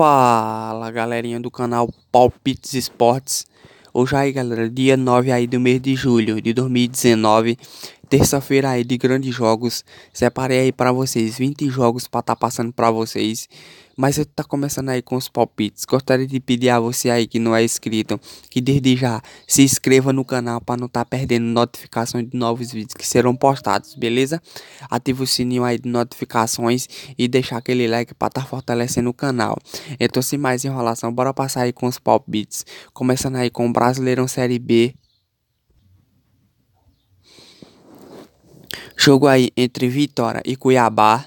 Fala galerinha do canal Palpites Esportes. Hoje aí galera, dia 9 aí do mês de julho de 2019, terça-feira aí de grandes jogos. Separei aí para vocês 20 jogos para estar tá passando para vocês. Mas eu tá começando aí com os palpites. Gostaria de pedir a você aí que não é inscrito, que desde já se inscreva no canal para não estar tá perdendo notificações de novos vídeos que serão postados, beleza? Ative o sininho aí de notificações e deixar aquele like para estar tá fortalecendo o canal. Então, sem mais enrolação, bora passar aí com os palpites. Começando aí com o Brasileirão Série B Jogo aí entre Vitória e Cuiabá.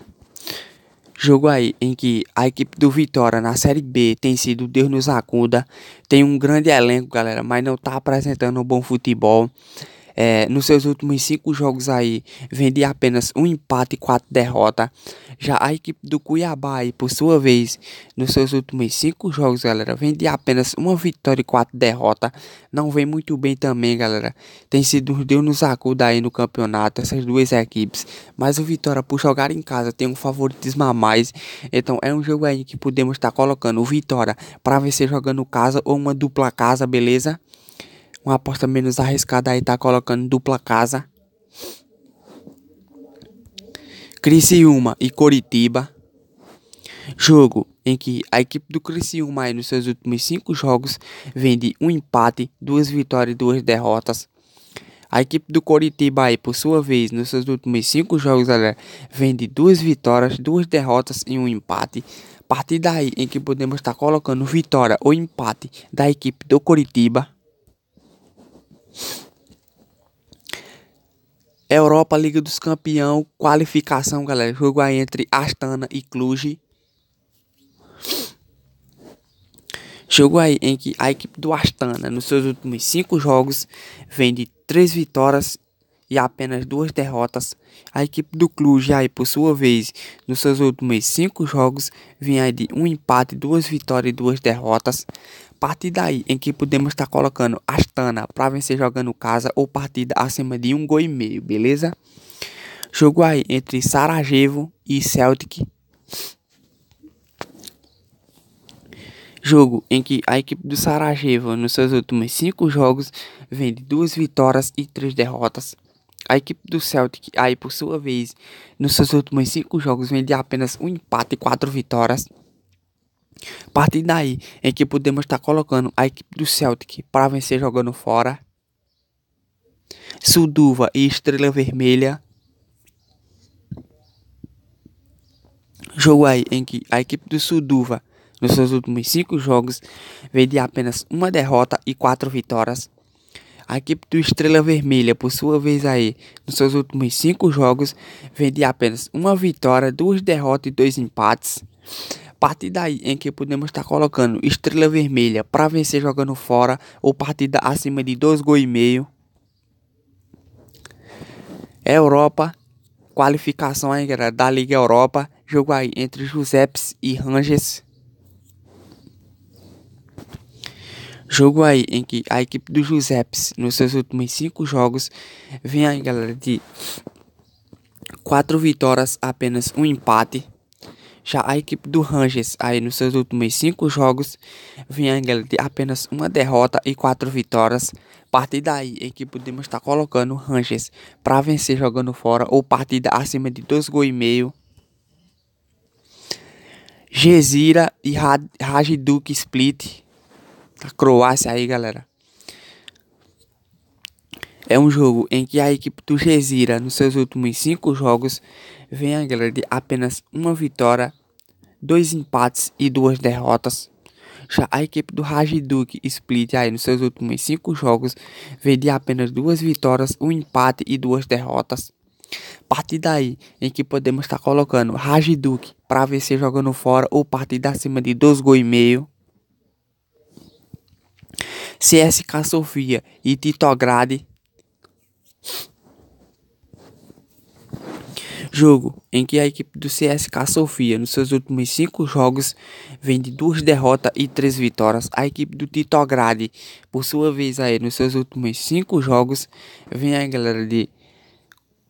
Jogo aí em que a equipe do Vitória na Série B tem sido Deus nos acuda. Tem um grande elenco, galera, mas não tá apresentando um bom futebol. É, nos seus últimos cinco jogos aí, vem de apenas um empate e quatro derrotas. Já a equipe do Cuiabá aí, por sua vez, nos seus últimos cinco jogos, galera, vem de apenas uma vitória e quatro derrotas. Não vem muito bem também, galera. Tem sido um Deus nos acuda aí no campeonato, essas duas equipes. Mas o Vitória, por jogar em casa, tem um favoritismo a mais. Então é um jogo aí que podemos estar colocando o Vitória para vencer jogando casa ou uma dupla casa, beleza? uma aposta menos arriscada aí tá colocando dupla casa. Criciúma e Coritiba. Jogo em que a equipe do Criciúma aí nos seus últimos cinco jogos vende um empate, duas vitórias e duas derrotas. A equipe do Coritiba aí, por sua vez, nos seus últimos cinco jogos, galera, vende duas vitórias, duas derrotas e um empate. A partir daí em que podemos estar tá colocando vitória ou empate da equipe do Coritiba Europa Liga dos Campeões, qualificação, galera. Jogo aí entre Astana e Cluj. Jogo aí em que a equipe do Astana, nos seus últimos cinco jogos, vem de três vitórias e apenas duas derrotas. A equipe do Cluj aí, por sua vez, nos seus últimos cinco jogos, vem de um empate, duas vitórias e duas derrotas partir daí em que podemos estar colocando Astana para vencer jogando casa ou partida acima de um gol e meio, beleza? Jogo aí entre Sarajevo e Celtic. Jogo em que a equipe do Sarajevo, nos seus últimos cinco jogos, vem de duas vitórias e três derrotas. A equipe do Celtic, aí por sua vez, nos seus últimos cinco jogos, vem de apenas um empate e quatro vitórias. A partir daí, em que podemos estar tá colocando a equipe do Celtic para vencer jogando fora, Suduva e Estrela Vermelha. Jogo aí em que a equipe do Suduva, nos seus últimos cinco jogos, vem de apenas uma derrota e quatro vitórias. A equipe do Estrela Vermelha, por sua vez aí, nos seus últimos cinco jogos, vem de apenas uma vitória, duas derrotas e dois empates. Partida em que podemos estar colocando estrela vermelha para vencer jogando fora ou partida acima de dois gols e meio. Europa, qualificação galera da Liga Europa, jogo aí entre Giuseppes e Rangers. Jogo aí em que a equipe do Giuseppes, nos seus últimos cinco jogos, vem aí, galera, de quatro vitórias, apenas um empate. Já a equipe do Rangers, aí nos seus últimos cinco jogos, vinha de apenas uma derrota e quatro vitórias. A partir daí, a equipe podemos estar colocando o Rangers para vencer jogando fora ou partida acima de dois gols e meio. Gezira e Hajduk Split. A tá, Croácia aí, galera. É um jogo em que a equipe do Gezira, nos seus últimos cinco jogos, vem a de apenas uma vitória, dois empates e duas derrotas. Já a equipe do Rajiduk Split aí nos seus últimos cinco jogos vem de apenas duas vitórias, um empate e duas derrotas. A partir daí em que podemos estar tá colocando Rajiduk para vencer jogando fora ou da cima de dois gols e meio. CSK Sofia e Titograde jogo em que a equipe do CSK Sofia, nos seus últimos cinco jogos, vem de duas derrotas e três vitórias. A equipe do Tito Grade, por sua vez, aí, nos seus últimos cinco jogos, vem a galera de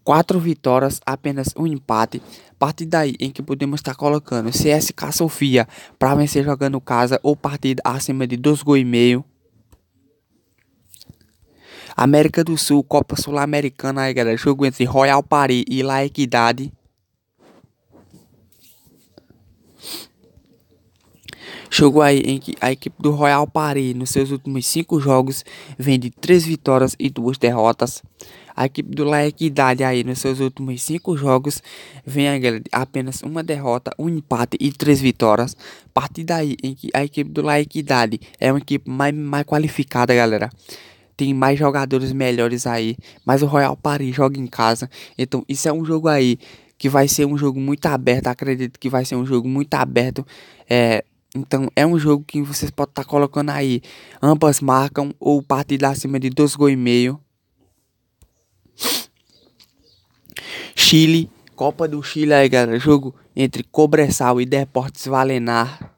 quatro vitórias, apenas um empate. A partir daí em que podemos estar colocando CSK Sofia para vencer jogando casa ou partida acima de dois gols e meio. América do Sul, Copa Sul-Americana aí, galera. Jogo entre assim, Royal Paris e La Equidade. Jogo aí em que a equipe do Royal Paris, nos seus últimos cinco jogos, vem de três vitórias e duas derrotas. A equipe do La Equidade aí, nos seus últimos cinco jogos, vem apenas uma derrota, um empate e três vitórias. A partir daí, em que a equipe do La Equidade é uma equipe mais, mais qualificada, galera tem mais jogadores melhores aí, mas o Royal Paris joga em casa. Então, isso é um jogo aí que vai ser um jogo muito aberto, acredito que vai ser um jogo muito aberto. É, então, é um jogo que vocês podem estar tá colocando aí. Ambas marcam ou partida acima de 2 gols e meio. Chile, Copa do Chile aí, galera. Jogo entre Cobressal e Deportes Valenar.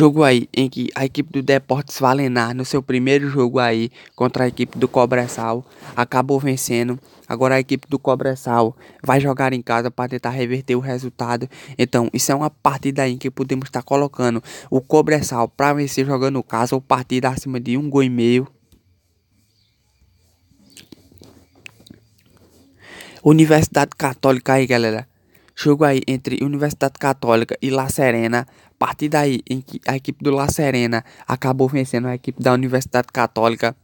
jogo aí em que a equipe do Deportes Valenar, no seu primeiro jogo aí contra a equipe do Cobressal, acabou vencendo. Agora a equipe do Cobressal vai jogar em casa para tentar reverter o resultado. Então, isso é uma partida aí que podemos estar colocando o Cobressal para vencer jogando no caso ou partida acima de um gol e meio. Universidade Católica aí, galera. Jogo aí entre Universidade Católica e La Serena partir daí em que a equipe do La Serena acabou vencendo a equipe da Universidade Católica,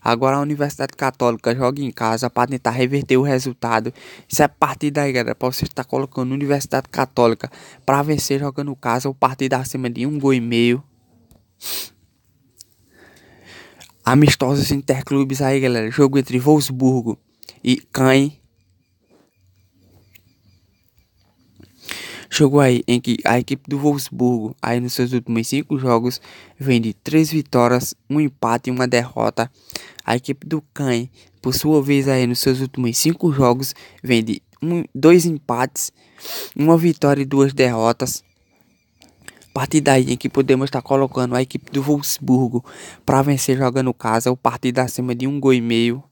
agora a Universidade Católica joga em casa para tentar reverter o resultado. Isso é a partir daí, galera, para você estar tá colocando a Universidade Católica para vencer jogando em casa, o partido acima de um gol e meio. Amistosos interclubes aí, galera. Jogo entre Wolfsburgo e Caen jogo aí em que a equipe do Wolfsburgo, aí nos seus últimos cinco jogos, vem de três vitórias, um empate e uma derrota. A equipe do Caen, por sua vez, aí nos seus últimos cinco jogos, vem de um, dois empates, uma vitória e duas derrotas. A partir daí em que podemos estar colocando a equipe do Wolfsburgo para vencer jogando casa, o partido acima de um gol e meio.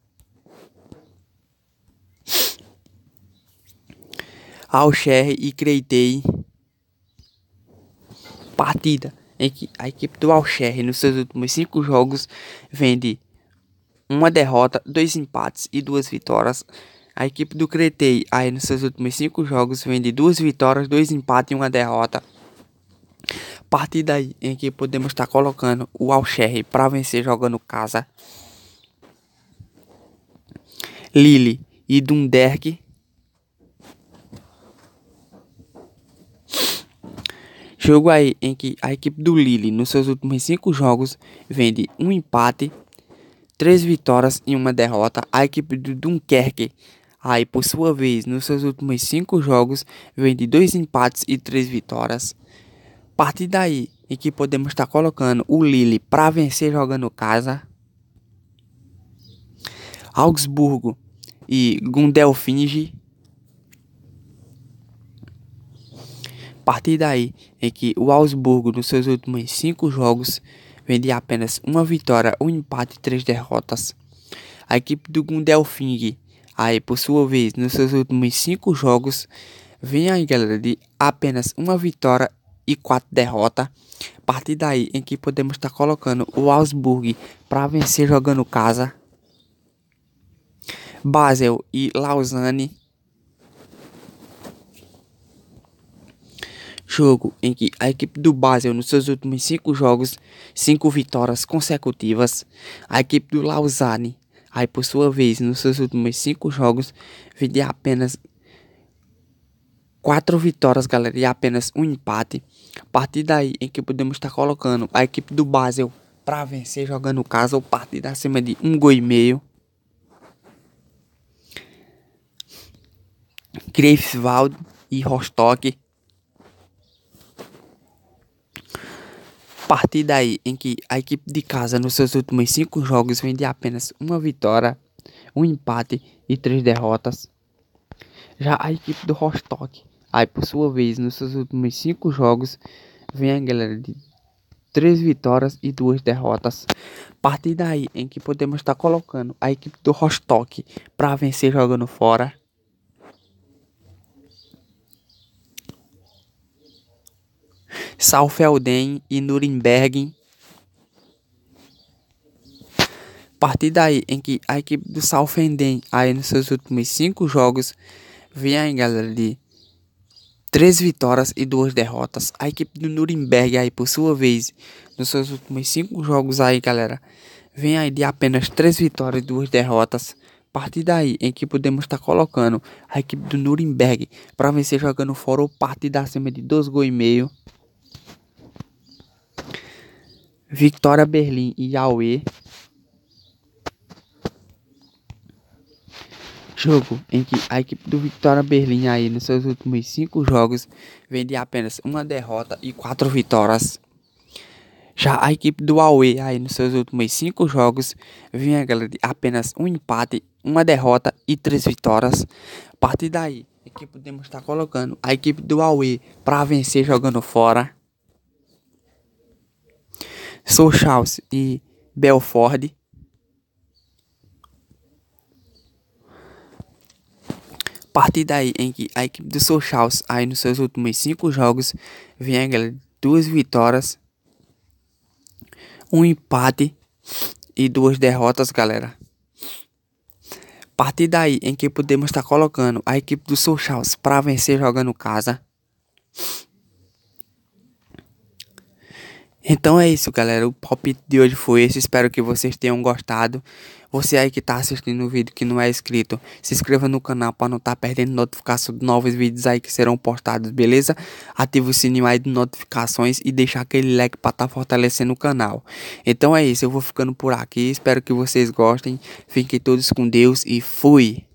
Alcher e Creitei. Partida em que a equipe do Alcher nos seus últimos cinco jogos vende uma derrota, dois empates e duas vitórias. A equipe do Cretei aí nos seus últimos cinco jogos vende duas vitórias, dois empates e uma derrota. Partida aí em que podemos estar colocando o Alcher para vencer jogando casa. Lille e Dunderque Jogo aí em que a equipe do Lille, nos seus últimos cinco jogos, vende um empate, três vitórias e uma derrota. A equipe do Dunkerque, aí por sua vez, nos seus últimos cinco jogos, vende dois empates e três vitórias. A partir daí, em que podemos estar colocando o Lille para vencer jogando casa. Augsburgo e Gundelfinge partir daí em que o Augsburgo, nos seus últimos cinco jogos, vendia apenas uma vitória, um empate e três derrotas. A equipe do Gundelfing, aí por sua vez, nos seus últimos cinco jogos, vem a galera de apenas uma vitória e quatro derrotas. A partir daí em que podemos estar colocando o Augsburg para vencer jogando casa. Basel e Lausanne jogo em que a equipe do Basel, nos seus últimos cinco jogos, cinco vitórias consecutivas, a equipe do Lausanne, aí por sua vez, nos seus últimos cinco jogos, vende apenas quatro vitórias, galera, e apenas um empate. A partir daí, em que podemos estar colocando a equipe do Basel para vencer jogando casa ou partida acima de um gol e meio. Greifswald e Rostock partir daí em que a equipe de casa nos seus últimos cinco jogos vem de apenas uma vitória, um empate e três derrotas. Já a equipe do Rostock, aí por sua vez, nos seus últimos cinco jogos, vem a galera de três vitórias e duas derrotas. Partir daí em que podemos estar colocando a equipe do Rostock para vencer jogando fora. Saalfelden e Nuremberg. A partir daí em que a equipe do Saalfelden, aí nos seus últimos cinco jogos, vem aí galera de três vitórias e duas derrotas. A equipe do Nuremberg aí por sua vez, nos seus últimos cinco jogos aí, galera, vem aí de apenas três vitórias e duas derrotas. A partir daí em que podemos estar tá colocando a equipe do Nuremberg para vencer jogando fora ou da acima de 2 gols e meio. Victoria Berlim e Aue. Jogo em que a equipe do Victoria Berlim aí nos seus últimos cinco jogos vem de apenas uma derrota e quatro vitórias. Já a equipe do Aue aí nos seus últimos cinco jogos vinha de apenas um empate, uma derrota e três vitórias. A partir daí, é que podemos estar colocando a equipe do Aue para vencer jogando fora. Sochaux e Belford. A partir daí em que a equipe do Sochaux, aí nos seus últimos cinco jogos, vem duas vitórias, um empate e duas derrotas, galera. A partir daí em que podemos estar colocando a equipe do Sochaux para vencer jogando casa. Então é isso, galera. O palpite de hoje foi esse. Espero que vocês tenham gostado. Você aí que tá assistindo o vídeo que não é inscrito, se inscreva no canal para não estar tá perdendo notificação de novos vídeos aí que serão postados, beleza? Ative o sininho aí de notificações e deixa aquele like para estar tá fortalecendo o canal. Então é isso, eu vou ficando por aqui. Espero que vocês gostem. Fiquem todos com Deus e fui!